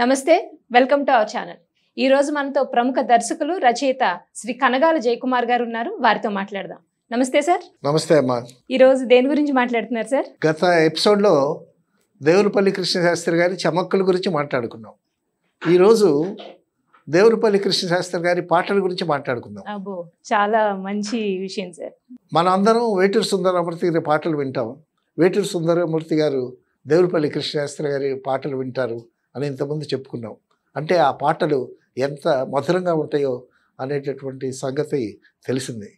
నమస్తే welcome to our channel ఈ రోజు మనతో ప్రముఖ దర్శకులు రచయిత శ్రీ కనగాల జయకుమార్ గారు ఉన్నారు వారితో మాట్లాడదాం నమస్తే సార్ నమస్తే అమ్మా ఈ రోజు దేని గురించి మాట్లాడుతున్నారు సార్ గత ఎపిసోడ్ లో దేవులపల్లి కృష్ణశాస్త్రి గారి చమక్కుల గురించి మాట్లాడుకున్నాం ఈరోజు దేవులపల్లి కృష్ణశాస్త్రి గారి పాటల గురించి మాట్లాడుకుందాం అబ్బో చాలా మంచి విషయం సార్ మన అందరం వేటూరు సుందరమూర్తి గారి పాటలు వింటాం వేటూరు సుందరమూర్తి గారు దేవులపల్లి కృష్ణశాస్త్రి గారి పాటలు వింటారు అని ఇంతకుముందు చెప్పుకున్నాం అంటే ఆ పాటలు ఎంత మధురంగా ఉంటాయో అనేటటువంటి సంగతి తెలిసింది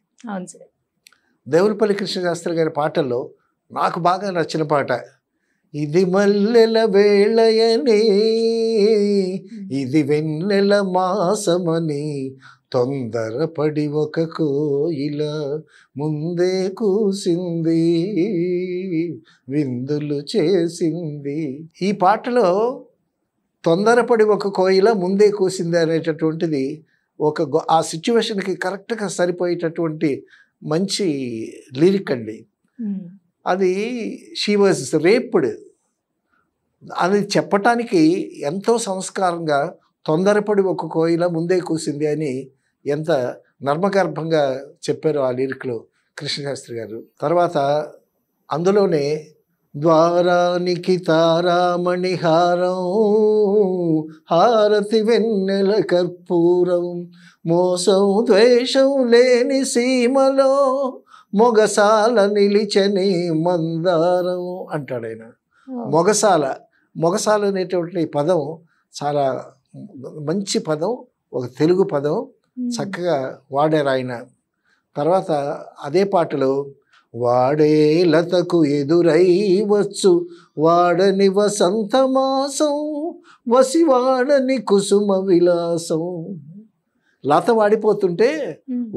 దేవులపల్లి కృష్ణశాస్త్రి గారి పాటల్లో నాకు బాగా నచ్చిన పాట ఇది మల్లెల వేళయని ఇది వెన్నెల మాసమని తొందరపడి ఒక కోయిల ముందే కూసింది విందులు చేసింది ఈ పాటలో తొందరపడి ఒక కోయిల ముందే కూసింది అనేటటువంటిది ఒక ఆ సిచ్యువేషన్కి కరెక్ట్గా సరిపోయేటటువంటి మంచి లిరిక్ అండి అది షీ వాజ్ రేప్డ్ అది చెప్పటానికి ఎంతో సంస్కారంగా తొందరపడి ఒక కోయిల ముందే కూసింది అని ఎంత నర్మగర్భంగా చెప్పారు ఆ లిరిక్లో కృష్ణశాస్త్రి గారు తర్వాత అందులోనే ద్వారానికి తారామణిహారం హారతి వెన్నెల కర్పూరం మోసం ద్వేషం లేని సీమలో మొగసాల నిలిచని మందారం అంటాడు ఆయన మొగసాల మొగసాల అనేటువంటి పదం చాలా మంచి పదం ఒక తెలుగు పదం చక్కగా వాడారు ఆయన తర్వాత అదే పాటలో వాడే లతకు ఎదురై వచ్చు వాడని వసి వసివాడని కుసుమ విలాసం లత వాడిపోతుంటే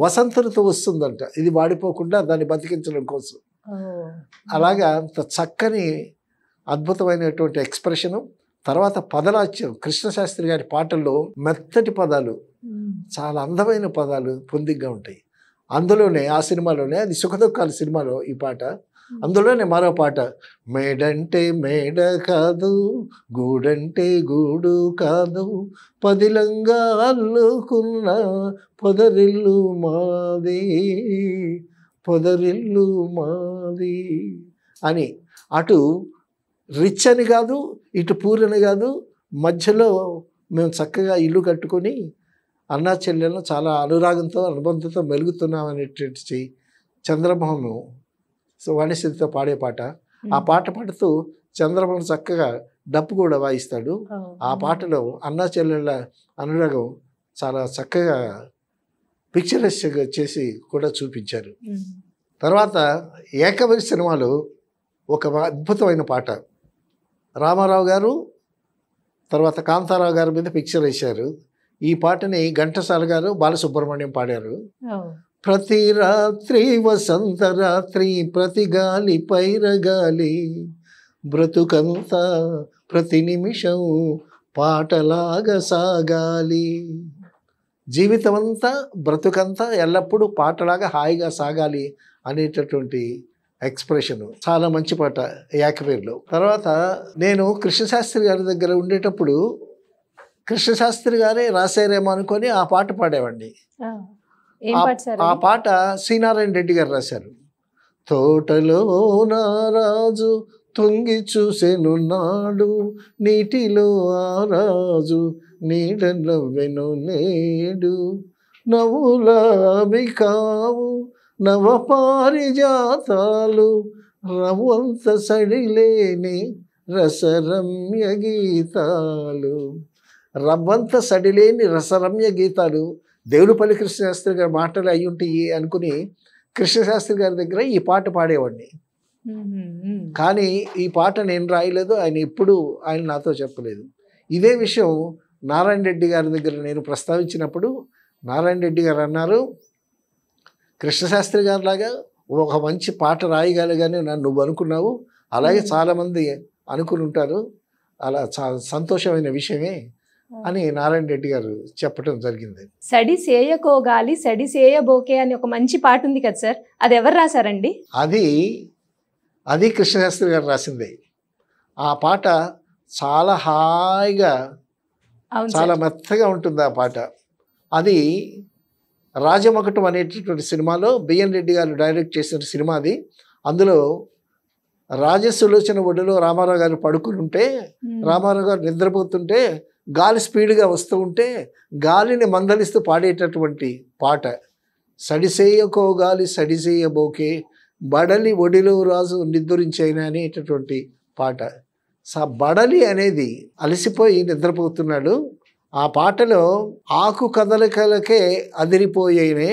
వసంత ఋతు వస్తుందంట ఇది వాడిపోకుండా దాన్ని బతికించడం కోసం అలాగా అంత చక్కని అద్భుతమైనటువంటి ఎక్స్ప్రెషను తర్వాత పదలాచ్యం కృష్ణశాస్త్రి గారి పాటల్లో మెత్తటి పదాలు చాలా అందమైన పదాలు పొందిగ్గా ఉంటాయి అందులోనే ఆ సినిమాలోనే అది సుఖదుఖాల సినిమాలో ఈ పాట అందులోనే మరో పాట మేడంటే మేడ కాదు గూడంటే గూడు కాదు పదిలంగా అల్లుకున్న పొదరిల్లు మాది పొదరిల్లు మాది అని అటు రిచ్ అని కాదు ఇటు పూర్ అని కాదు మధ్యలో మేము చక్కగా ఇల్లు కట్టుకొని అన్నా చెల్లెలను చాలా అనురాగంతో అనుబంధంతో మెలుగుతున్నామనేటువంటి చంద్రమోహను వాణిశ్రీతో పాడే పాట ఆ పాట పాడుతూ చంద్రమోహన్ చక్కగా డప్పు కూడా వాయిస్తాడు ఆ పాటలో అన్నా చెల్లెళ్ళ అనురాగం చాలా చక్కగా పిక్చరస్గా చేసి కూడా చూపించారు తర్వాత ఏకవరి సినిమాలో ఒక అద్భుతమైన పాట రామారావు గారు తర్వాత కాంతారావు గారి మీద పిక్చర్ వేశారు ఈ పాటని ఘంటసాల గారు బాలసుబ్రహ్మణ్యం పాడారు ప్రతి రాత్రి వసంత రాత్రి ప్రతి గాలి పైరగాలి బ్రతుకంతా ప్రతి నిమిషం పాటలాగా సాగాలి జీవితం అంతా బ్రతుకంతా ఎల్లప్పుడూ పాటలాగా హాయిగా సాగాలి అనేటటువంటి ఎక్స్ప్రెషన్ చాలా మంచి పాట యాకపేరులో తర్వాత నేను కృష్ణశాస్త్రి గారి దగ్గర ఉండేటప్పుడు కృష్ణశాస్త్రి గారే రాశారేమో అనుకొని ఆ పాట పాడేవండి ఆ పాట శ్రీనారాయణ రెడ్డి గారు రాశారు తోటలో నారాజు తొంగి చూసేనున్నాడు నీటిలో ఆ రాజు నీడ నవ్వెను నేడు నవ్వులావి కావు నవ పారిజాతాలు రవ్వంత సడిలేని రసరమ్య గీతాలు రవ్వంత సడిలేని రసరమ్య గీతాలు దేవులపల్లి కృష్ణశాస్త్రి గారి మాటలు అయి ఉంటాయి అనుకుని కృష్ణశాస్త్రి గారి దగ్గర ఈ పాట పాడేవాడిని కానీ ఈ పాట నేను రాయలేదు ఆయన ఎప్పుడు ఆయన నాతో చెప్పలేదు ఇదే విషయం నారాయణ రెడ్డి గారి దగ్గర నేను ప్రస్తావించినప్పుడు నారాయణ రెడ్డి గారు అన్నారు కృష్ణశాస్త్రి గారిలాగా ఒక మంచి పాట రాయగలగాని నన్ను నువ్వు అనుకున్నావు అలాగే చాలామంది అనుకుని ఉంటారు అలా చా సంతోషమైన విషయమే అని నారాయణ రెడ్డి గారు చెప్పడం జరిగింది సడి సేయకోగాలి సడి సేయబోకే అని ఒక మంచి పాట ఉంది కదా సార్ అది ఎవరు రాశారండి అది అది కృష్ణశాస్త్రి గారు రాసింది ఆ పాట చాలా హాయిగా చాలా మెత్తగా ఉంటుంది ఆ పాట అది రాజమకటం అనేటటువంటి సినిమాలో బిఎన్ రెడ్డి గారు డైరెక్ట్ చేసిన సినిమా అది అందులో రాజసులోచన ఒడిలో రామారావు గారు పడుకుని ఉంటే రామారావు గారు నిద్రపోతుంటే గాలి స్పీడ్గా వస్తూ ఉంటే గాలిని మందలిస్తూ పాడేటటువంటి పాట సడిసేయకో గాలి సడిసేయబోకే బడలి ఒడిలో రాజు నిద్రించైనా అనేటటువంటి పాట సా బడలి అనేది అలసిపోయి నిద్రపోతున్నాడు ఆ పాటలో ఆకు కదలికలకే అదిరిపోయేనే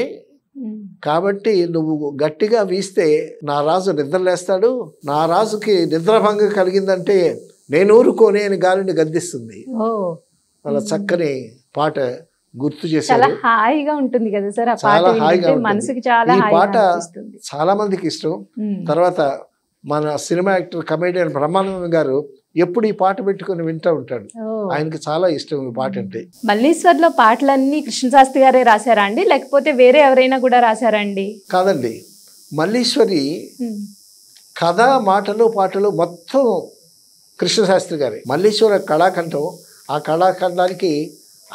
కాబట్టి నువ్వు గట్టిగా వీస్తే నా రాజు నిద్రలేస్తాడు నా రాజుకి నిద్రభంగం కలిగిందంటే నేను ఊరుకోనే అని గాలిని గద్దిస్తుంది చాలా చక్కని పాట గుర్తు చేశారు హాయిగా ఉంటుంది చాలా పాట చాలా మందికి ఇష్టం తర్వాత మన సినిమా యాక్టర్ కమేడియన్ బ్రహ్మానందం గారు ఎప్పుడు ఈ పాట పెట్టుకుని వింటూ ఉంటాడు ఆయనకి చాలా ఇష్టం ఈ పాట అంటే లో పాటలన్నీ కృష్ణశాస్త్రి గారే రాశారా అండి లేకపోతే వేరే ఎవరైనా కూడా రాశారండి కాదండి మల్లీశ్వరి కథ మాటలు పాటలు మొత్తం కృష్ణశాస్త్రి గారే మల్లీశ్వర కళాకంఠం ఆ కళాఖండానికి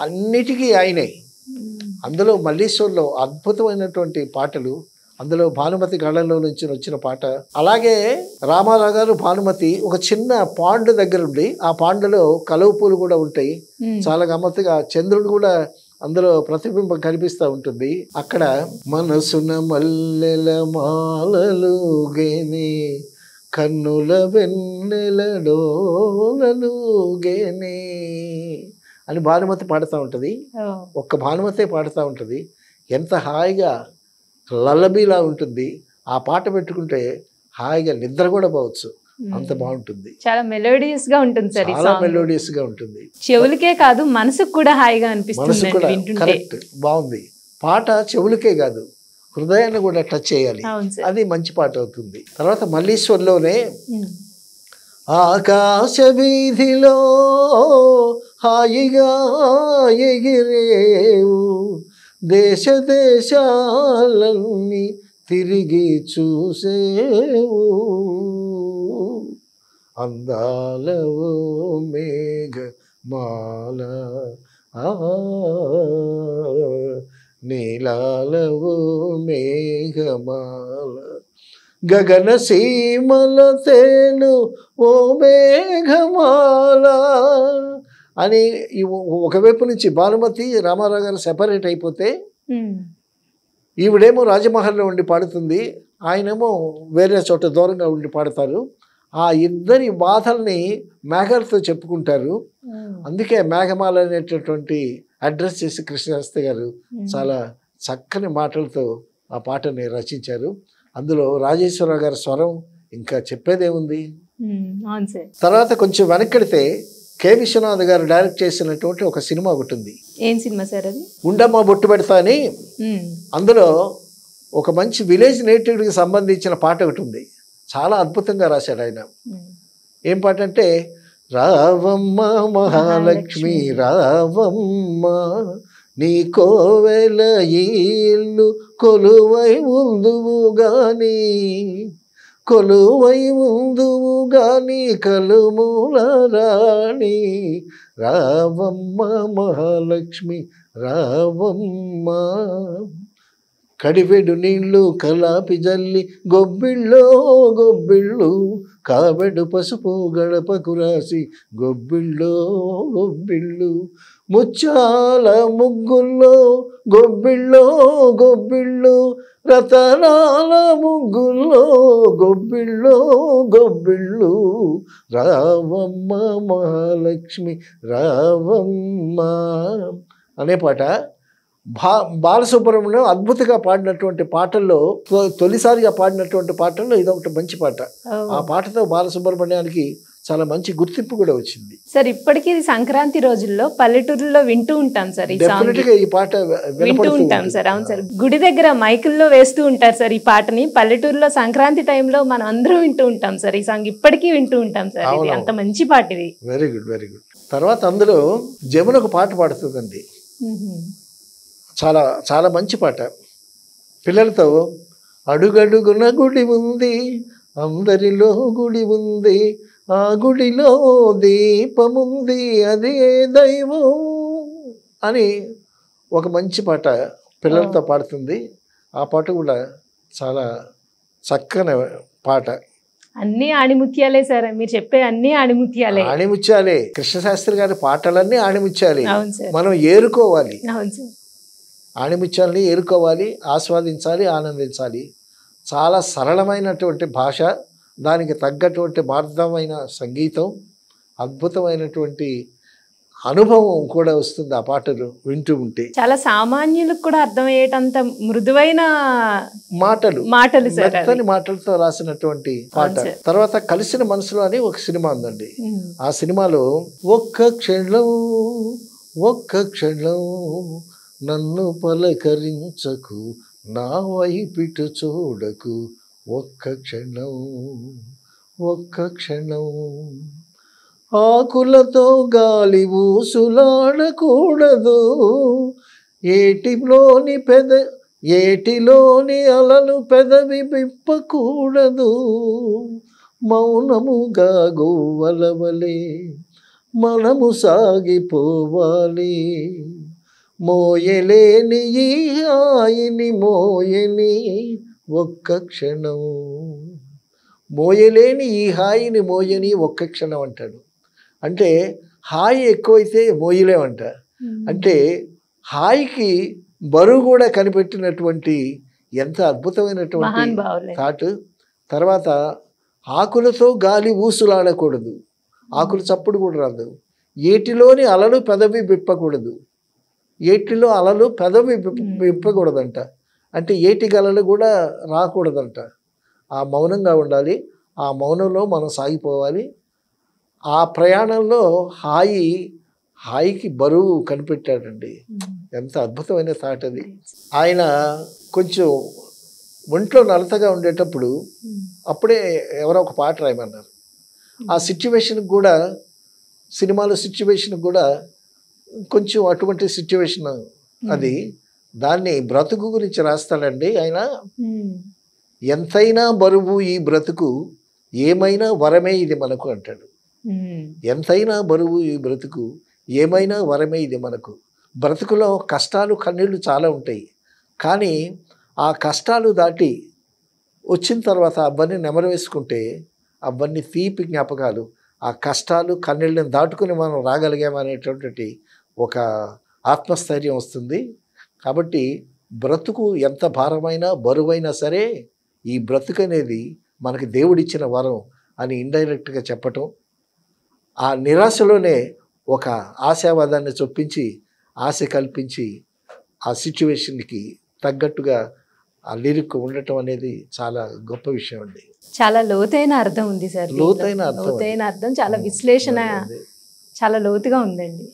అన్నిటికీ అయినాయి అందులో మల్లీశ్వర్లో అద్భుతమైనటువంటి పాటలు అందులో భానుమతి గాళ్ళలో నుంచి వచ్చిన పాట అలాగే రామారావు గారు భానుమతి ఒక చిన్న పాండు దగ్గర ఉండి ఆ పాండులో కలువు పూలు కూడా ఉంటాయి చాలా గమ్మత్తుగా చంద్రుడు కూడా అందులో ప్రతిబింబం కనిపిస్తూ ఉంటుంది అక్కడ మనసున మల్లెల మాలలుగేనే కన్నుల వెన్నెలలోలూగేనే అని భానుమతి పాడుతూ ఉంటుంది ఒక్క భానుమతే పాడుతూ ఉంటుంది ఎంత హాయిగా లలబీలా ఉంటుంది ఆ పాట పెట్టుకుంటే హాయిగా నిద్ర కూడా పోవచ్చు అంత బాగుంటుంది చాలా మెలోడియస్ గా ఉంటుంది సార్ చాలా మెలోడియస్ గా ఉంటుంది చెవులకే కాదు మనసుకు కూడా హాయిగా అనిపిస్తుంది కరెక్ట్ బాగుంది పాట చెవులకే కాదు హృదయాన్ని కూడా టచ్ చేయాలి అది మంచి పాట అవుతుంది తర్వాత మల్లీశ్వర్లోనే ఆకాశ వీధిలో హాయిగా ఎగిరేవు దేశ దేశాలన్నీ తిరిగి చూసేవు అందాలవు మేఘ మాల ఆ నీలాలవు మేఘమాల గగన సీమల తేను ఓ మేఘమాల అని ఒకవైపు నుంచి భానుమతి రామారావు గారు సెపరేట్ అయిపోతే ఈవిడేమో రాజమహల్లో ఉండి పాడుతుంది ఆయనేమో వేరే చోట దూరంగా ఉండి పాడతారు ఆ ఇద్దరి బాధల్ని మేఘాలతో చెప్పుకుంటారు అందుకే మేఘమాల అనేటటువంటి అడ్రస్ చేసి కృష్ణశాస్త్రి గారు చాలా చక్కని మాటలతో ఆ పాటని రచించారు అందులో రాజేశ్వరరావు గారి స్వరం ఇంకా చెప్పేదేముంది తర్వాత కొంచెం వెనక్కిడితే కె విశ్వనాథ్ గారు డైరెక్ట్ చేసినటువంటి ఒక సినిమా ఒకటి ఉంది ఏం సినిమా సార్ అది ఉండమ్మ బొట్టు పెడతా అని అందులో ఒక మంచి విలేజ్ నేటివ్కి సంబంధించిన పాట ఒకటి ఉంది చాలా అద్భుతంగా రాశాడు ఆయన ఏం పాట అంటే రావమ్మ మహాలక్ష్మి రావమ్మ నీ కోవెల ఇల్లు కొలువై ఉందువు గాని కొలువై ఉందువు గాని కలుమూల రాణి రావమ్మ మహాలక్ష్మి రావమ్మ కడిపెడు నీళ్ళు కలాపి జల్లి గొబ్బిళ్ళో గొబ్బిళ్ళు కాబడు పసుపు గడపకు రాసి గొబ్బిళ్ళు గొబ్బిళ్ళు ముచ్చాల ముగ్గుల్లో గొబ్బిళ్ళో గొబ్బిళ్ళు రతనాల ముగ్గుల్లో గొబ్బిళ్ళు గొబ్బిళ్ళు రావమ్మ మహాలక్ష్మి రావమ్మ అనే పాట బా బాలసుబ్రహ్మణ్యం అద్భుతంగా పాడినటువంటి పాటల్లో తొలిసారిగా పాడినటువంటి పాటల్లో ఇదొకటి మంచి పాట ఆ పాటతో బాలసుబ్రహ్మణ్యానికి చాలా మంచి గుర్తింపు కూడా వచ్చింది సార్ ఇప్పటికీ సంక్రాంతి రోజుల్లో పల్లెటూరులో వింటూ ఉంటాం సార్ ఈ పాట వింటూ ఉంటాం సార్ అవును సార్ గుడి దగ్గర మైకుల్లో వేస్తూ ఉంటారు సార్ ఈ పాటని పల్లెటూరులో సంక్రాంతి టైంలో మనం అందరూ వింటూ ఉంటాం సార్ ఈ సాంగ్ ఇప్పటికీ వింటూ ఉంటాం సార్ ఇది అంత మంచి పాట ఇది వెరీ గుడ్ వెరీ గుడ్ తర్వాత అందులో జమున ఒక పాట పాడుతుందండి చాలా చాలా మంచి పాట పిల్లలతో అడుగడుగున గుడి ఉంది అందరిలో గుడి ఉంది ఆ గుడిలో దీపముంది అదే దైవం అని ఒక మంచి పాట పిల్లలతో పాడుతుంది ఆ పాట కూడా చాలా చక్కని పాట అన్నీ ఆణిముత్యాలే సార్ మీరు చెప్పే అన్ని ఆణిముత్యాలే ఆణిముత్యాలే కృష్ణశాస్త్రి గారి పాటలన్నీ ఆణిముత్యాలే మనం ఏరుకోవాలి అవును సార్ ఆణిముత్యాలని ఏరుకోవాలి ఆస్వాదించాలి ఆనందించాలి చాలా సరళమైనటువంటి భాష దానికి తగ్గటువంటి మార్గమైన సంగీతం అద్భుతమైనటువంటి అనుభవం కూడా వస్తుంది ఆ పాటలు వింటూ ఉంటే చాలా సామాన్యులకు కూడా అర్థమయ్యేటంత మృదువైన మాటలు మాటలు మెత్తని మాటలతో రాసినటువంటి పాట తర్వాత కలిసిన మనసులో అని ఒక సినిమా ఉందండి ఆ సినిమాలో ఒక్క క్షణం ఒక్క క్షణం నన్ను పలకరించకు నా వైపిటు చూడకు ఒక్క క్షణం ఒక్క క్షణం ఆకులతో గాలి ఊసులాడకూడదు ఏటిలోని పెద ఏటిలోని అలలు పెదవి విప్పకూడదు మౌనముగా గోవలవలే మనము సాగిపోవాలి మోయలేని ఈ హాయిని మోయని ఒక్క క్షణం మోయలేని ఈ హాయిని మోయని ఒక్క క్షణం అంటాడు అంటే హాయి ఎక్కువైతే మోయలేమంట అంటే హాయికి బరువు కూడా కనిపెట్టినటువంటి ఎంత అద్భుతమైనటువంటి థాట్ తర్వాత ఆకులతో గాలి ఊసులాడకూడదు ఆకులు చప్పుడు కూడా రాదు ఏటిలోని అలలు పెదవి విప్పకూడదు ఏటిలో అలలు పెదవి విప్పకూడదంట అంటే ఏటి గలలు కూడా రాకూడదంట ఆ మౌనంగా ఉండాలి ఆ మౌనంలో మనం సాగిపోవాలి ఆ ప్రయాణంలో హాయి హాయికి బరువు కనిపెట్టాడండి ఎంత అద్భుతమైన థాట్ అది ఆయన కొంచెం ఒంట్లో నలతగా ఉండేటప్పుడు అప్పుడే ఎవరో ఒక పాట రాయమన్నారు ఆ సిచ్యువేషన్కి కూడా సినిమాలో సిచ్యువేషన్కి కూడా కొంచెం అటువంటి సిచ్యువేషన్ అది hmm. దాన్ని బ్రతుకు గురించి రాస్తాడండి ఆయన hmm. ఎంతైనా బరువు ఈ బ్రతుకు ఏమైనా వరమే ఇది మనకు అంటాడు hmm. ఎంతైనా బరువు ఈ బ్రతుకు ఏమైనా వరమే ఇది మనకు బ్రతుకులో కష్టాలు కన్నీళ్ళు చాలా ఉంటాయి కానీ ఆ కష్టాలు దాటి వచ్చిన తర్వాత అవన్నీ నెమరు వేసుకుంటే అవన్నీ తీపి జ్ఞాపకాలు ఆ కష్టాలు కన్నీళ్ళని దాటుకుని మనం రాగలిగామనేటువంటి ఒక ఆత్మస్థైర్యం వస్తుంది కాబట్టి బ్రతుకు ఎంత భారమైనా బరువైనా సరే ఈ బ్రతుకు అనేది మనకి దేవుడిచ్చిన వరం అని ఇండైరెక్ట్గా చెప్పటం ఆ నిరాశలోనే ఒక ఆశావాదాన్ని చొప్పించి ఆశ కల్పించి ఆ సిచ్యువేషన్కి తగ్గట్టుగా ఆ లిరిక్ ఉండటం అనేది చాలా గొప్ప విషయం అండి చాలా లోతైన అర్థం ఉంది సార్ లోతైన అర్థం లోతైన అర్థం చాలా విశ్లేషణ చాలా లోతుగా ఉందండి